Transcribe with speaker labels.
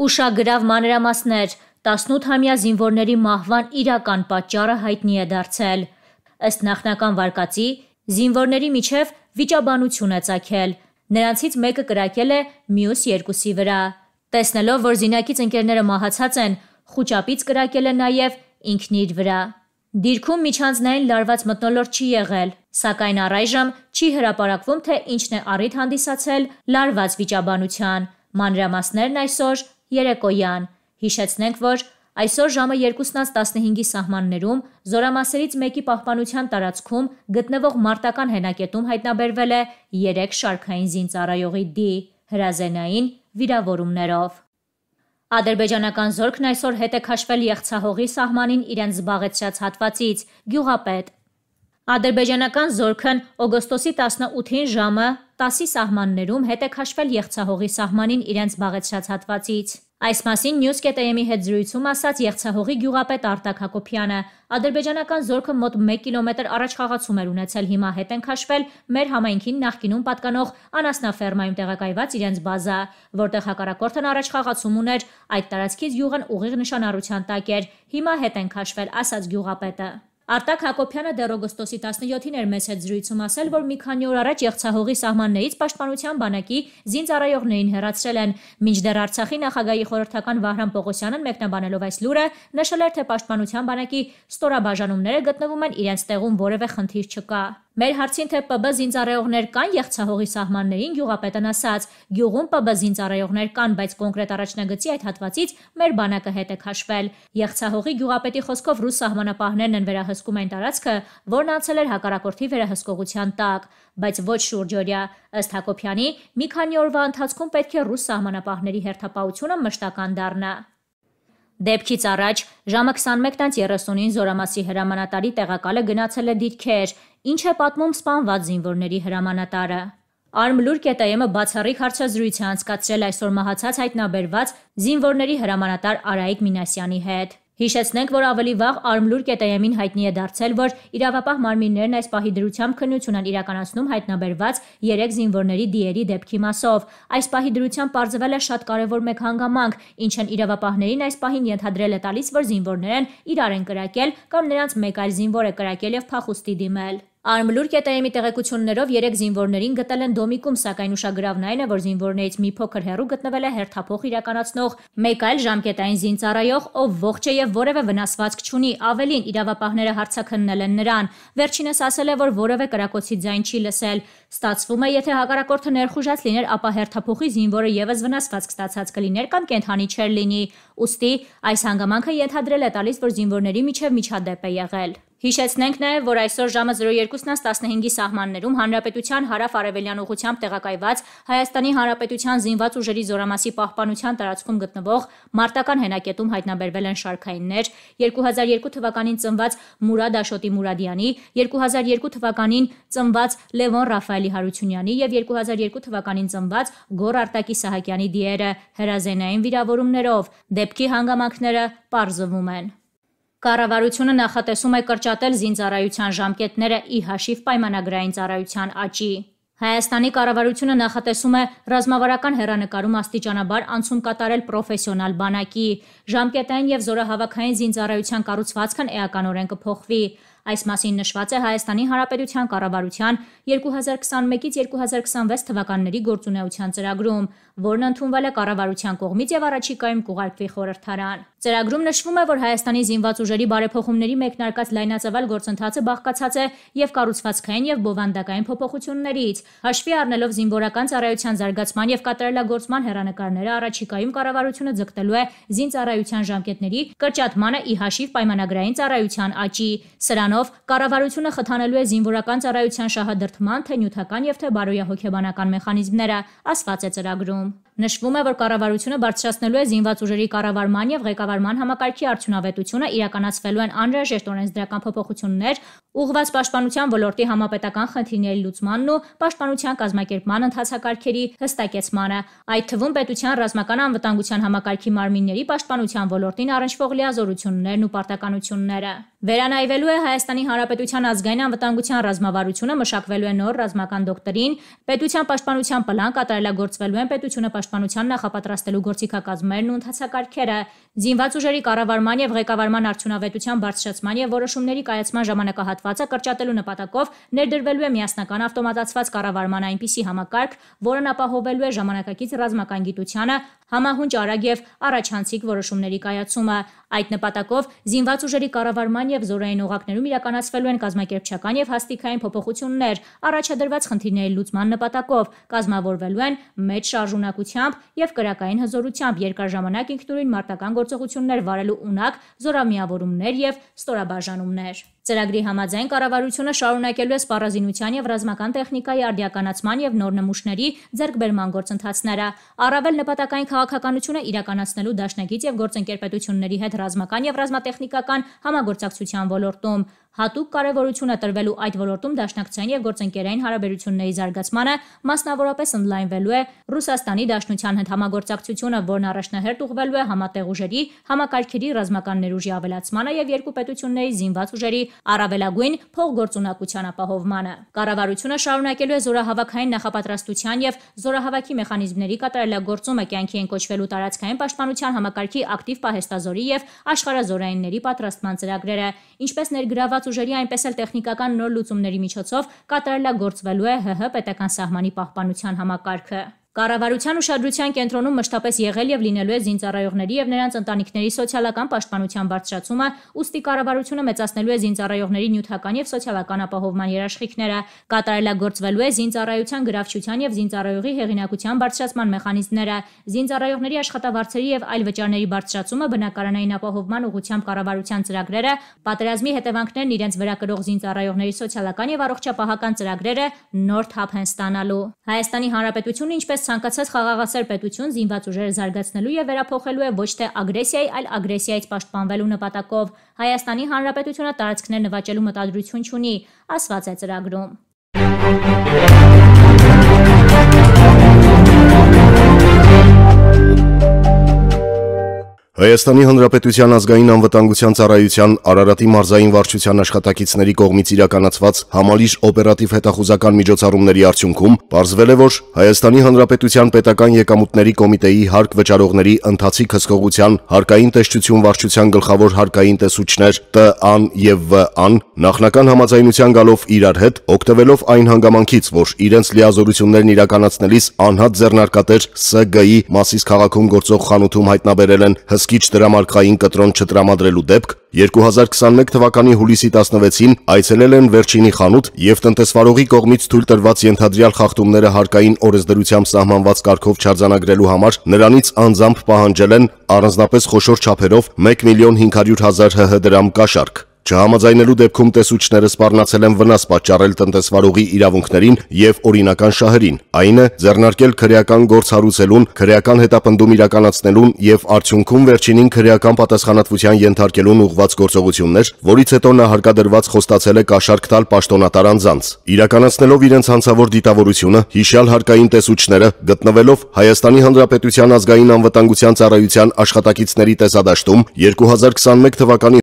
Speaker 1: Ուշագրավ մանրամասներ 18-համյա զինվորների մահվան իրական պատճառը հայտնի է դարձել։ Ըստ նախնական վարկածի, զինվորների միջև վիճաբանություն է ցակել։ Նրանցից մեկը կրակել է մյուս երկուսի վրա։ Տեսնելով, որ զինակից ընկերները մահացած են, խոճապից կրակել է նաև ինքն իր վրա։ Դիրքում միջանձնային լարված մտնոլորտ չի եղել, սակայն առայժմ չի հրապարակվում, թե ինչն է առիթ հանդիսացել լարված վիճաբանության։ Մանրամասներն այսօր երեկոյան։ Հիշեցնենք, որ այսօր ժամը 2:15-ի սահմաններում զորամասերից մեկի պահպանության տարածքում գտնվող մարտական հենակետում հայտնաբերվել է 3 շարքային զինծառայողի «Դ» հրազենային վիրավորումներով։ Ադրբեջանական զորքն այսօր հետ է քաշվել Եղցահողի սահմանին իրենց զբաղեցրած հատվածից՝ գյուղապետ Ադրբեջանական զորքն օգոստոսի 18-ին ժամը 10-ի սահմաններում հետ է քաշվել Եղցահողի սահմանին իրենց զբաղեցրած հատվածից։ Այս մասին Newsket.am-ի հետ զրույցում ասաց Եղցահողի գյուղապետ Արտակ Հակոբյանը։ Ադրբեջանական զորքը մոտ 1 կիլոմետր առաջ խաղացում էր ունեցել, հիմա հետ են քաշվել մեր համայնքին նախկինում պատկանող անասնաֆերմայում տեղակայված իրենց բազա, որտեղ հակարակորդն առաջ խաղացում ուներ, այդ տարածքից գյուղն ուղիղ նշանառության տակ էր։ Հիմա հետ են քաշվել, ասաց գյուղապետը։ Արտակ Հակոբյանը դեռ օգոստոսի 17-ին էր մեծ հետ զրույցում ասել, որ մի քանի օր առաջ Եղցահողի սահմաններից պաշտպանության բանակի զինծառայողներին հերացրել են։ Մինչդեռ Արցախի նախագահի խորհրդական Վահրամ Պողոսյանն մեկնաբանելով այս լուրը, նշել էր, թե պաշտպանության բանակի ստորաբաժանումները գտնվում են իրենց տեղում, որևէ խնդիր չկա։ Մեր հարցին թե ՊԲ զինծառայողներ կան Եղցահողի սահմաններին գյուղապետն ասաց. «Գյուղում ՊԲ զինծառայողներ կան, բայց կոնկրետ առաջնագծի այդ հատվածից մեր բանակը հետ է քաշվել»։ Եղցահողի գյուղապետի խոսքով ռուս սահմանապահներն են վերահսկում այն տարածքը, որն անցել էր հակառակորդի վերահսկողության տակ, բայց ոչ շուրջօրյա։ Ըստ Հակոբյանի, մի քանի օրվա ընթացքում պետք է ռուս սահմանապահների հերթապահությունը մշտական դառնա։ Դեպքից առաջ ժամը 21:30-ին զորամասի հրամանատարի տեղակալը գնացել է դիրքեր, ինչ է պատմում սպանված զինվորների հրամանատարը։ Արմլուր կետայեմը բացառիկ հարցազրույց է անցկացրել այսօր մահացած հայտնաբերված զինվորների հրամանատար Արայիկ Մինասյանի հետ։ Հիշեցնենք, որ ավելի վաղ Արմլուր կետայեմին հայտնի է դարձել, որ իրավապահ մարմիններն այս պահի դրությամբ քննություն են իրականացնում հայտնաբերված 3 զինվորների դիերի դեպքի մասով։ Այս պահի դրությամբ ողջվել է շատ կարևոր մեկ հանգամանք, ինչն իրավապահներին այս պահին ենթադրել է տալիս, որ զինվորներն իրար են կրակել կամ նրանց մեկ այլ զինվոր է կրակել եւ փախուստի դիմել։ Արմլուր.am-ի տեղեկություններով երեք զինվորներին գտել են Դոմիկում, սակայն ուշագրավն այն է, որ զինվորներից մի փոքր հեռու գտնվել է հերթափոխ իրականացնող մեկ այլ ժամկետային զինծառայող, ով ողջ է եւ որևէ վնասվածք չունի։ Ավելին, իրավապահները հարցաքննել են նրան։ Վերջինս ասել է, որ որևէ կրակոցի ձայն չի լսել։ Ստացվում է, եթե հակառակորդը ներխուժած լիներ, ապա հերթափոխի զինվորը եւս վնասվածք ստացած կլիներ կամ կենթանի չէր լինի։ Ոստի այս հանգամանքը ենթադրել է տալիս, որ զինվորների միջև միջադեպ է եղել։ Հիշեցնենք նաև, որ այսօր ժամը 02:15-ի սահմաններում Հանրապետության հարավ-արևելյան ուղությամբ տեղակայված Հայաստանի Հանրապետության զինված ուժերի զորամասի պահպանության տարածքում գտնվող մարտական հենակետում հայտնաբերվել են շարքայիններ 2002 թվականին ծնված Մուրադ Աշոտի Մուրադյանի, 2002 թվականին ծնված Լևոն Ռաֆայելի Հարությունյանի եւ 2002 թվականին ծնված Գոր Արտակի Սահակյանի դիերը հրազենային վիրավորումներով։ Դեպքի հանգամանքները պարզվում են։ Կառավարությունը նախատեսում է կրճատել զինծառայության ժամկետները ի հաշիվ պայմանագրային ծառայության աճի։ Հայաստանի կառավարությունը նախատեսում է ռազմավարական հերանեկարում աստիճանաբար անցում կատարել պրոֆեսիոնալ բանակի։ Ժամկետային եւ զորահավաքային զինծառայության կառուցվածքն էականորեն կփոխվի։ Այս մասին նշված է Հայաստանի Հանրապետության կառավարության 2021-ից 2026 թվականների գործունեության ծրագրում, որն ընդունվել է կառավարության կողմից եւ առաջիկայում կուղարկվի խորհրդարան։ Ծրագրում նշվում է, որ Հայաստանի զինված ուժերի բարեփոխումների մեկնարկած լայնածավալ գործընթացը բաղկացած է եւ կառուցվածքային եւ բովանդակային փոփոխություններից։ Հաշվի առնելով զինվորական ծառայության զարգացման եւ կատարելագործման հերանեկարները առաջիկայում կառավարությունը ձգտելու է զինծառայության ժամկետների կրճատմանը ի հաշիվ պայմանագրային ծառայության աճի։ Սրանով կառավարությունը խթանելու է զինվորական ծառայության շահադրթման թե նյութական եւ թե բարոյահոգեբանական մեխանիզմները, ասված է ծրագրում։ Նշվում է, որ կառավարությունը բարձրացնելու է զինված ուժերի կառավարման եւ ղեկավարման համակարգի արդյունավետությունը, իրականացվելու են անհրաժեշտ օրենսդրական փոփոխություններ, Ուղղված պաշտպանության ոլորտի համապետական խնդիրների լուծմանն ու պաշտպանության կազմակերպման ընթացակարգերի հստակեցմանը, այդ թվում պետության ռազմական անվտանգության համակարգի մարմինների պաշտպանության ոլորտին առնչվող լիազորություններն ու պարտականությունները։ Վերանայվելու է Հայաստանի Հանրապետության ազգային անվտանգության ռազմավարությունը, մշակվելու է նոր ռազմական դոկտրին, պետության պաշտպանության պլան կատարելագործվելու են պետությունը պաշտպանության նախապատրաստելու գործիքակազմերն ու ընթացակարգերը, զինված ուժերի կառավարման եւ ղեկավարման արդյունավետության բարձրացման եւ որոշումների կայացման ժամանակահատվածը հատվածը կրճատելու նպատակով ներդրվելու է միասնական ավտոմատացված կառավարման այնպիսի համակարգ, որն ապահովելու է ժամանակակից ռազմական գիտությանը համահունչ արագ եւ առաջանցիկ որոշումների կայացումը։ Այդ նպատակով զինված ուժերի կառավարման եւ զորային օղակներում իրականացվելու են կազմակերպչական եւ հաստիկային փոփոխություններ, առաջադրված խնդիրների լուծման նպատակով, կազմավորվելու են մեծ շարժունակությամբ եւ քրակային հզորությամբ երկարաժամանակ ինքնուրույն մարտական գործողություններ վարելու ունակ, զորամիավորումներ եւ ստորաբաժանումներ։ Ծրագրի համաձայն կառավարությունը շարունակելու է սպառազինության եւ ռազմական տեխնիկայի արդիականացման եւ նոր նմուշների ձեռքբերման գործընթացները։ Առավել նպատակային քաղաքականությունը իրականացնելու դաշնակից եւ գործընկերպետությունների հետ ռազմական եւ ռազմատեխնիկական համագործակցության ոլորտում։ Հատուկ կարևորություն է տրվելու այդ ոլորտում դաշնակցային եւ գործընկերային հարաբերությունների զարգացմանը, մասնավորապես ընդլայնվելու է Ռուսաստանի Դաշնության հետ համագործակցությունը, որն առաջնահերթ ուղղվելու է համատեղ ուժերի, համակարգերի ռազմական ներուժի ավելացմանը եւ երկու պետությունների զինված ուժերի առավելագույն փոխգործունակության ապահովմանը։ Կառավարությունը շարունակելու է զորահավաքային նախապատրաստության եւ զորահավաքի մեխանիզմների կատարելագործումը կյանքի են կոչվելու տարածքային պաշտպանության համակարգի ակտիվ պահեստազորի եւ աշխարհազորայինների պատրաստման ծրագրերը, ինչպես ներգրաված զինված ուժերի, այնպես էլ տեխնիկական նոր լուծումների միջոցով կատարելագործվելու է ՀՀ պետական սահմանի պահպանության համակարգը։ Կառավարության ուշադրության կենտրոնում մշտապես եղել եւ լինելու է զինծառայողների եւ նրանց ընտանիքների սոցիալական պաշտպանության բարձրացումը, ուստի կառավարությունը մեծացնելու է զինծառայողների նյութական եւ սոցիալական ապահովման երաշխիքները, կատարելագործվելու է զինծառայության գրավչության եւ զինծառայողի հեղինակության բարձրացման մեխանիզմները, զինծառայողների աշխատավարձերի եւ այլ վճարների բարձրացումը, բնակարանային ապահովման ուղղությամբ կառավարության ծրագրերը, պատերազմի հետևանքներն իրենց վրա կրող զինծառայողների սոցիալական եւ առողջապահական ծրագրերը նոր թափ են ստանալու։ Հայաստանի Հանրապետությունը ինչպես Ըստ ցանկացած խաղաղասեր պետություն զինված ուժերը զարգացնելու եւ վերափոխելու է ոչ թե ագրեսիայի, այլ ագրեսիայից պաշտպանվելու նպատակով։ Հայաստանի Հանրապետությունը տարածքներ նվաճելու մտադրություն չունի, ասված է ծրագրում։
Speaker 2: Հայաստանի Հանրապետության ազգային անվտանգության ծառայության Արարատի մարզային վարչության աշխատակիցների կողմից իրականացված համալիր օպերատիվ հետախուզական միջոցառումների արդյունքում ողջվել է, որ Հայաստանի Հանրապետության Պետական Եկամուտների Կոմիտեի հարկ վճարողների ընթացիկ հսկողության հարկային տեսչություն վարչության գլխավոր հարկային տեսուչներ Տ.Ա.Ն եւ Վ.Ա.Ն նախնական համաձայնության գալով իրար հետ, օգտվելով այն հանգամանքից, որ իրենց լիազորություններն իրականացնելիս անհատ ձեռնարկատեր ՍԳ-ի մասիս քաղաքում գործող խանութում հայտնաբերել են հսկ հսկիչ դրամարկղային կտրոն չտրամադրելու դեպք 2021 թվականի հուլիսի 16-ին այցելել են Վերջինի խանութ եւ տնտեսվարողի կողմից թույլ տրված ենթադրյալ խախտումները հարկային օրենսդրությամբ սահմանված կարգով չարձանագրելու համար նրանից անձամբ պահանջել են առանձնապես խոշոր չափերով 1 միլիոն 500 հազար ՀՀ դրամ կաշառք։ Չհամաձայնելու դեպքում տեսուչները սպառնացել են վնաս պատճառել տնտեսվարողի իրավունքներին եւ օրինական շահերին։ Այնը ձեռնարկել քրեական գործ հարուցելուն, քրեական հետապնդում իրականացնելուն եւ արդյունքում վերջինին քրեական պատասխանատվության ենթարկելուն ուղված գործողություններ, որից հետո նա հարկադրված խոստացել է կաշառք տալ պաշտոնատար անձանց։ Իրականացնելով իրենց հանցավոր դիտավորությունը, հիշյալ հարկային տեսուչները գտնվելով Հայաստանի Հանրապետության ազգային անվտանգության ծառայության աշխատակիցների տեսադաշտում 2021 թվականի